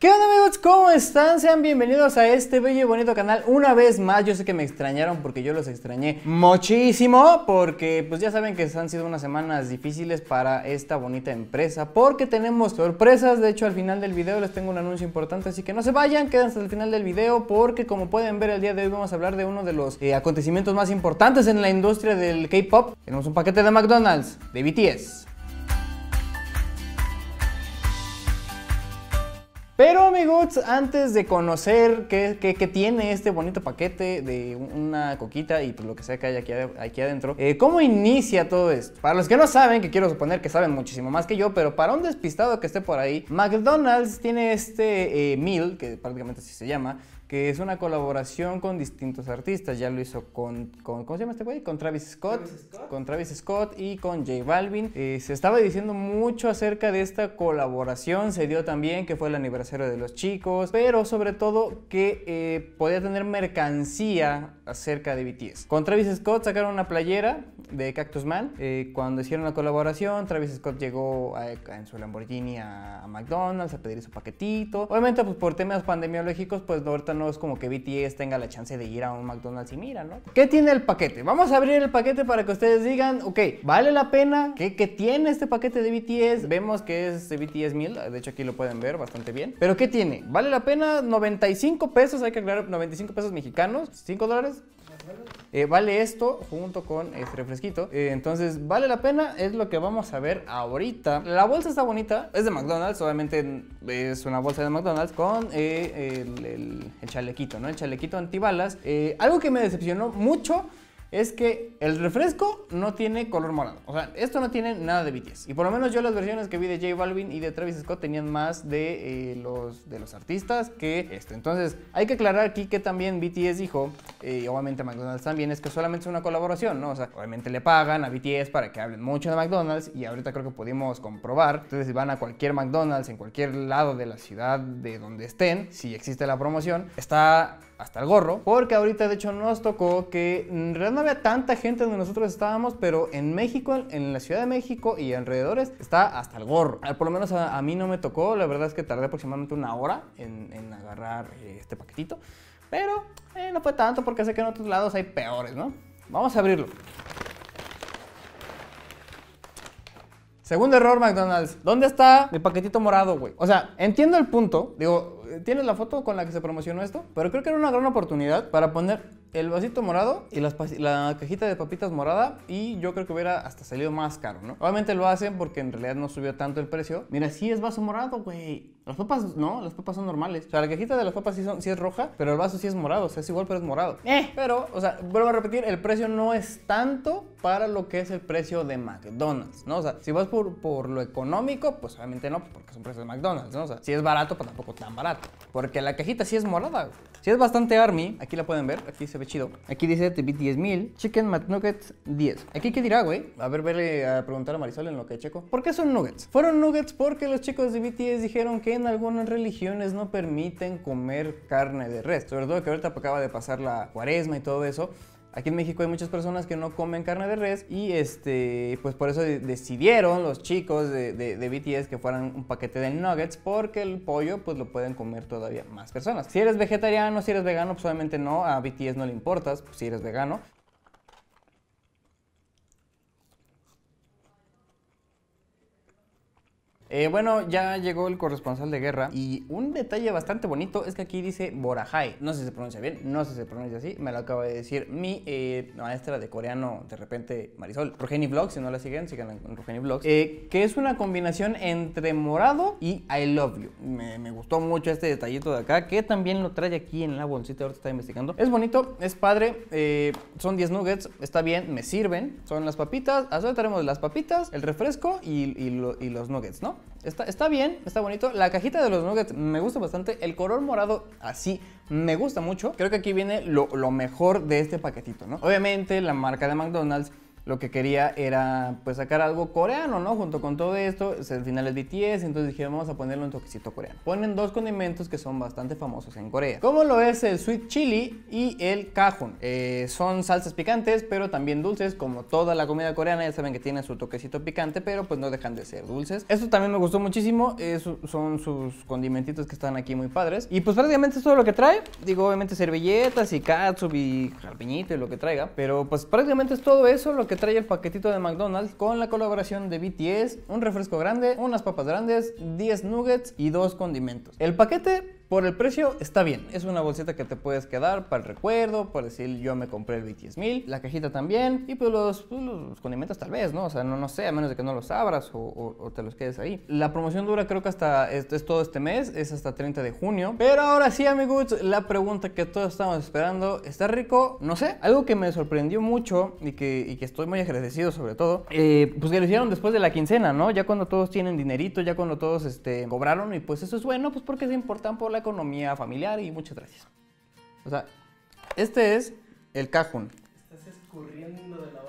¿Qué onda amigos? ¿Cómo están? Sean bienvenidos a este bello y bonito canal una vez más. Yo sé que me extrañaron porque yo los extrañé muchísimo porque pues ya saben que han sido unas semanas difíciles para esta bonita empresa porque tenemos sorpresas. De hecho al final del video les tengo un anuncio importante así que no se vayan, quedan hasta el final del video porque como pueden ver el día de hoy vamos a hablar de uno de los eh, acontecimientos más importantes en la industria del K-Pop. Tenemos un paquete de McDonald's, de BTS, Pero amigos, antes de conocer qué, tiene este bonito paquete de una coquita y pues lo que sea que hay aquí, aquí adentro, eh, ¿cómo inicia todo esto? Para los que no saben, que quiero suponer que saben muchísimo más que yo, pero para un despistado que esté por ahí, McDonald's tiene este mil eh, meal, que prácticamente así se llama, que es una colaboración con distintos artistas. Ya lo hizo con, con ¿cómo se llama este güey? Con Travis Scott, Con Travis Scott y con J Balvin. Eh, se estaba diciendo mucho acerca de esta colaboración. Se dio también que fue el aniversario de los chicos, pero sobre todo que eh, podía tener mercancía acerca de BTS. Con Travis Scott sacaron una playera de Cactus Man. Eh, cuando hicieron la colaboración, Travis Scott llegó eh, en su Lamborghini a, McDonald's a pedir su paquetito. Obviamente, pues por temas pandemiológicos, pues ahorita no es como que BTS tenga la chance de ir a un McDonald's y mira, ¿no? ¿Qué tiene el paquete? Vamos a abrir el paquete para que ustedes digan, ok, ¿vale la pena? ¿Qué, tiene este paquete de BTS? Vemos que es de BTS 1000, de hecho aquí lo pueden ver bastante bien. ¿Pero qué tiene? ¿Vale la pena? 95 pesos, hay que aclarar, 95 pesos mexicanos, 5 dólares, eh, vale esto junto con este refresquito. Eh, entonces, vale la pena, es lo que vamos a ver ahorita. La bolsa está bonita, es de McDonald's, obviamente es una bolsa de McDonald's con eh, el, el, chalequito, ¿no? El chalequito antibalas. algo que me decepcionó mucho es que el refresco no tiene color morado. O sea, esto no tiene nada de BTS. Y por lo menos yo las versiones que vi de Jay Balvin y de Travis Scott tenían más de, eh, los, de los artistas que esto. Entonces, hay que aclarar aquí que también BTS dijo, eh, y obviamente McDonald's también, es que solamente es una colaboración, ¿no? O sea, obviamente le pagan a BTS para que hablen mucho de McDonald's y ahorita creo que pudimos comprobar. entonces si van a cualquier McDonald's en cualquier lado de la ciudad de donde estén, si existe la promoción, está hasta el gorro, porque ahorita de hecho nos tocó que mm, realmente no había tanta gente donde nosotros estábamos, pero en México, en la Ciudad de México y alrededores, está hasta el gorro. Ah, por lo menos a, mí no me tocó, la verdad es que tardé aproximadamente una hora en, agarrar eh, este paquetito, pero eh, no fue tanto porque sé que en otros lados hay peores, ¿no? Vamos a abrirlo. Segundo error, McDonald's. ¿Dónde está mi paquetito morado, güey? O sea, entiendo el punto. Digo, eh, tienes la foto con la que se promocionó esto, pero creo que era una gran oportunidad para poner el vasito morado y las la cajita de papitas morada y yo creo que hubiera hasta salido más caro, ¿no? Obviamente lo hacen porque en realidad no subió tanto el precio. Mira, sí es vaso morado, güey. Las papas no, las papas son normales. O sea, la cajita de las papas sí, son, sí es roja, pero el vaso sí es morado. O sea, es igual, pero es morado. Eh. Pero, o sea, vuelvo a repetir, el precio no es tanto para lo que es el precio de McDonald's, ¿no? O sea, si vas por, por lo económico, pues obviamente no, porque son precios de McDonald's, ¿no? O sea, si es barato, pues tampoco tan barato. Porque la cajita sí es morada, güey. Si es bastante army, aquí la pueden ver, aquí se chido. Aquí dice, de vi 10.000. Chicken nuggets 10. ¿Aquí qué dirá, güey? A ver, verle a preguntar a Marisol en lo que checo. ¿Por qué son nuggets? Fueron nuggets porque los chicos de BTS dijeron que en algunas religiones no permiten comer carne de res. Sobre todo que ahorita acaba de pasar la cuaresma y todo eso. Aquí en México hay muchas personas que no comen carne de res y este, pues por eso decidieron los chicos de, de, BTS que fueran un paquete de nuggets porque el pollo pues lo pueden comer todavía más personas. Si eres vegetariano, si eres vegano, pues obviamente no, a BTS no le importas pues, si eres vegano, Eh, bueno, ya llegó el corresponsal de guerra y un detalle bastante bonito es que aquí dice Borajai. No sé si se pronuncia bien, no sé si se pronuncia así, me lo acaba de decir mi eh, maestra de coreano, de repente Marisol. Rogeni Vlogs, si no la siguen, síganla en Rogeni Vlogs. Eh, que es una combinación entre morado y I love you. Me, gustó mucho este detallito de acá, que también lo trae aquí en la bolsita, ahorita está investigando. Es bonito, es padre, son 10 nuggets, está bien, me sirven. Son las papitas, ahora tenemos las papitas, el refresco y los nuggets, ¿no? Está, bien, está bonito. La cajita de los nuggets me gusta bastante. El color morado así me gusta mucho. Creo que aquí viene lo, lo mejor de este paquetito, ¿no? Obviamente la marca de McDonald's lo que quería era pues sacar algo coreano, ¿no? Junto con todo esto, el final es BTS, entonces dije, vamos a ponerle un toquecito coreano. Ponen dos condimentos que son bastante famosos en Corea, como lo es el sweet chili y el cajun. Eh, son salsas picantes, pero también dulces, como toda la comida coreana, ya saben que tiene su toquecito picante, pero pues no dejan de ser dulces. Esto también me gustó muchísimo, son sus condimentitos que están aquí muy padres. Y pues prácticamente es todo lo que trae, digo, obviamente servilletas y katsup y jalapeñito y lo que traiga, pero pues prácticamente es todo eso lo que trae el paquetito de McDonald's con la colaboración de BTS, un refresco grande, unas papas grandes, 10 nuggets y dos condimentos. El paquete por el precio está bien, es una bolsita que te puedes quedar para el recuerdo, para decir yo me compré el BTS 1000, la cajita también y pues los, pues los, condimentos tal vez, ¿no? O sea, no, no sé, a menos de que no los abras o, te los quedes ahí. La promoción dura creo que hasta, es, todo este mes, es hasta 30 de junio. Pero ahora sí amigos, la pregunta que todos estamos esperando, ¿está rico? No sé, algo que me sorprendió mucho y que, y que estoy muy agradecido sobre todo, eh, pues que lo hicieron después de la quincena, ¿no? Ya cuando todos tienen dinerito, ya cuando todos este, cobraron y pues eso es bueno, pues porque es importante, por economía familiar y muchas gracias. O sea, este es el cajón. Estás escurriendo de la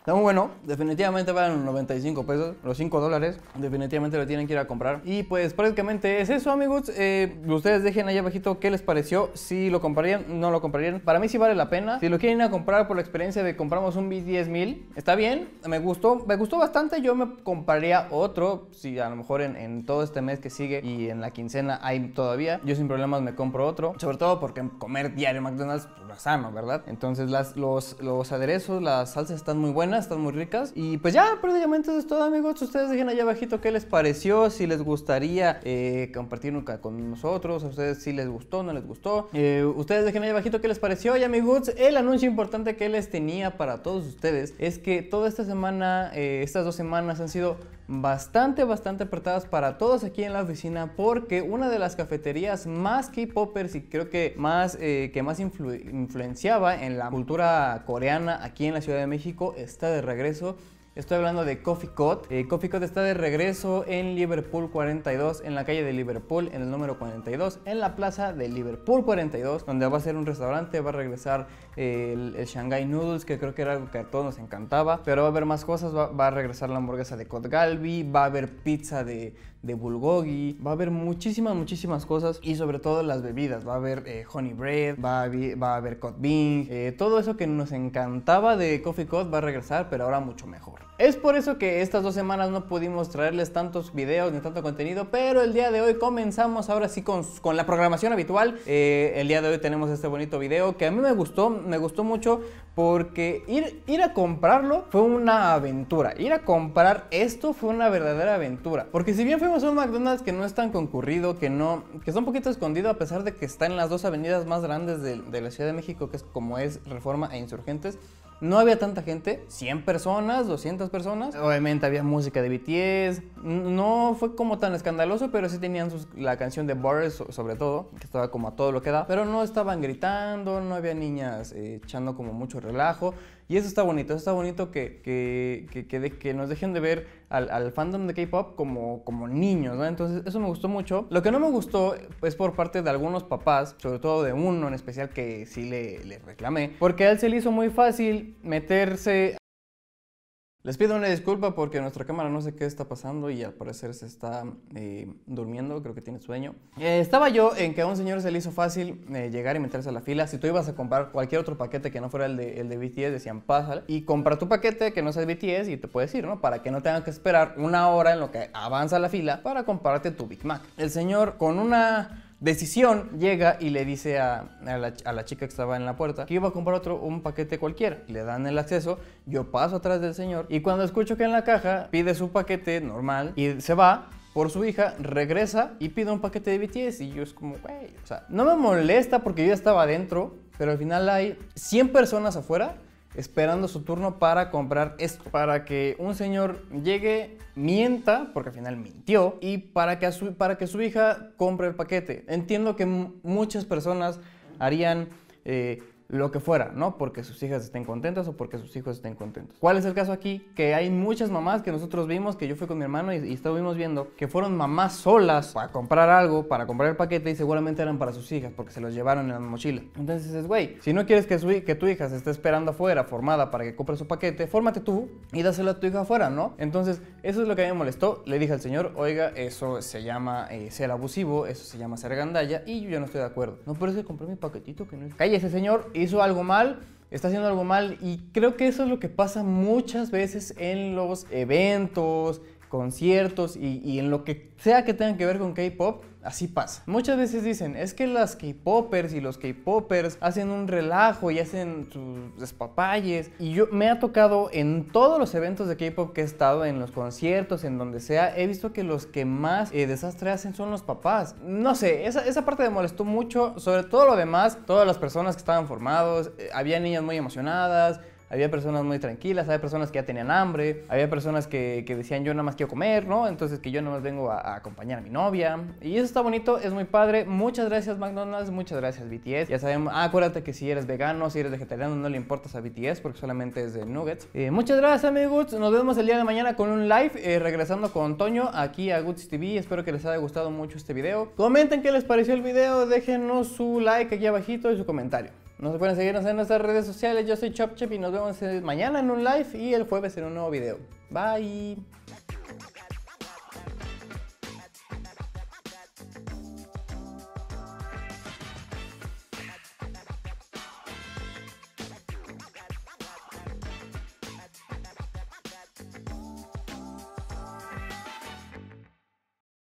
Está muy bueno, definitivamente valen 95 pesos, los 5 dólares, definitivamente lo tienen que ir a comprar. Y pues prácticamente es eso amigos, eh, ustedes dejen ahí abajito qué les pareció, si lo comprarían, no lo comprarían. Para mí sí vale la pena, si lo quieren ir a comprar por la experiencia de compramos un B10000, está bien, me gustó, me gustó bastante, yo me compraría otro, si a lo mejor en, todo este mes que sigue y en la quincena hay todavía, yo sin problemas me compro otro, sobre todo porque comer diario McDonald's pues, La sano, ¿verdad? Entonces los, los aderezos, las salsas están muy buenas están muy ricas. Y pues ya, prácticamente es todo, amigos. Ustedes dejen allá abajito qué les pareció, si les gustaría eh, compartir nunca con nosotros, a ustedes si les gustó, no les gustó. Eh, ustedes dejen allá abajito qué les pareció. Y amigos, el anuncio importante que les tenía para todos ustedes es que toda esta semana, eh, estas dos semanas han sido bastante, bastante apretadas para todos aquí en la oficina porque una de las cafeterías más K-Poppers y creo que más, eh, que más influenciaba en la cultura coreana aquí en la Ciudad de México está de regreso Estoy hablando de Coffee Cot. Eh, Coffee Cot está de regreso en Liverpool 42, en la calle de Liverpool, en el número 42, en la plaza de Liverpool 42, donde va a ser un restaurante, va a regresar eh, el, Shanghai Noodles, que creo que era algo que a todos nos encantaba, pero va a haber más cosas, va, a regresar la hamburguesa de Cot Galbi, va a haber pizza de, de bulgogi, va a haber muchísimas, muchísimas cosas y sobre todo las bebidas, va a haber eh, honey bread, va a, va a haber cod bean, eh, todo eso que nos encantaba de Coffee Cod va a regresar, pero ahora mucho mejor. Es por eso que estas dos semanas no pudimos traerles tantos videos ni tanto contenido, pero el día de hoy comenzamos ahora sí con, la programación habitual. Eh, el día de hoy tenemos este bonito video que a mí me gustó, me gustó mucho porque ir, ir a comprarlo fue una aventura. Ir a comprar esto fue una verdadera aventura. Porque si bien fue son un McDonald's que no es tan concurrido, que no, que está un poquito escondido a pesar de que está en las dos avenidas más grandes de, la Ciudad de México, que es como es Reforma e Insurgentes. No había tanta gente, 100 personas, 200 personas. Obviamente había música de BTS. No fue como tan escandaloso, pero sí tenían la canción de Boris, sobre todo, que estaba como a todo lo que da. Pero no estaban gritando, no había niñas eh, echando como mucho relajo. Y eso está bonito, eso está bonito que, que, que, nos dejen de ver al, fandom de K-Pop como, como niños, ¿no? Entonces eso me gustó mucho. Lo que no me gustó es por parte de algunos papás, sobre todo de uno en especial que sí le, le reclamé, porque a él se le hizo muy fácil meterse les pido una disculpa porque nuestra cámara no sé qué está pasando y al parecer se está eh, durmiendo, creo que tiene sueño. Eh, estaba yo en que a un señor se le hizo fácil eh, llegar y meterse a la fila. Si tú ibas a comprar cualquier otro paquete que no fuera el de, el de BTS, decían pásale y compra tu paquete que no sea BTS y te puedes ir, ¿no? Para que no tengas que esperar una hora en lo que avanza la fila para comprarte tu Big Mac. El señor con una Decisión llega y le dice a, la, chica que estaba en la puerta que iba a comprar otro, un paquete cualquiera. Le dan el acceso, yo paso atrás del señor y cuando escucho que en la caja pide su paquete normal y se va, por su hija, regresa y pide un paquete de BTS. Y yo es como, güey, o sea, no me molesta porque yo estaba adentro, pero al final hay 100 personas afuera esperando su turno para comprar esto. Para que un señor llegue, mienta, porque al final mintió, y para que, su, para que su hija compre el paquete. Entiendo que muchas personas harían... Eh, lo que fuera, ¿no? Porque sus hijas estén contentas o porque sus hijos estén contentos. ¿Cuál es el caso aquí? Que hay muchas mamás que nosotros vimos, que yo fui con mi hermano y, estuvimos viendo, que fueron mamás solas para comprar algo, para comprar el paquete y seguramente eran para sus hijas porque se los llevaron en la mochila. Entonces dices, güey, si no quieres que, tu hija se esté esperando afuera formada para que compre su paquete, fórmate tú y dáselo a tu hija afuera, ¿no? Entonces, eso es lo que a mí me molestó. Le dije al señor, oiga, eso se llama eh, ser abusivo, eso se llama ser gandalla y yo no estoy de acuerdo. No, pero es que compré mi paquetito que no es... ese señor, hizo algo mal, está haciendo algo mal y creo que eso es lo que pasa muchas veces en los eventos, conciertos y, en lo que sea que tenga que ver con K-pop, así pasa. Muchas veces dicen, es que las K-popers y los K-popers hacen un relajo y hacen sus despapalles. Y yo me ha tocado en todos los eventos de K-pop que he estado, en los conciertos, en donde sea, he visto que los que más eh, desastre hacen son los papás. No sé, esa, parte me molestó mucho, sobre todo lo demás, todas las personas que estaban formados, eh, había niñas muy emocionadas, había personas muy tranquilas, había personas que ya tenían hambre, había personas que, decían yo nada más quiero comer, ¿no? Entonces que yo nada más vengo a, acompañar a mi novia. Y eso está bonito, es muy padre. Muchas gracias McDonald's, muchas gracias BTS. Ya sabemos, ah, acuérdate que si eres vegano, si eres vegetariano, no le importas a BTS porque solamente es de nuggets. Eh, muchas gracias amigos, nos vemos el día de mañana con un live, eh, regresando con Toño aquí a Goods TV. Espero que les haya gustado mucho este video. Comenten qué les pareció el video, déjenos su like aquí abajito y su comentario. Nos pueden seguirnos en nuestras redes sociales. Yo soy ChopChop y nos vemos eh, mañana en un live y el jueves en un nuevo video. Bye.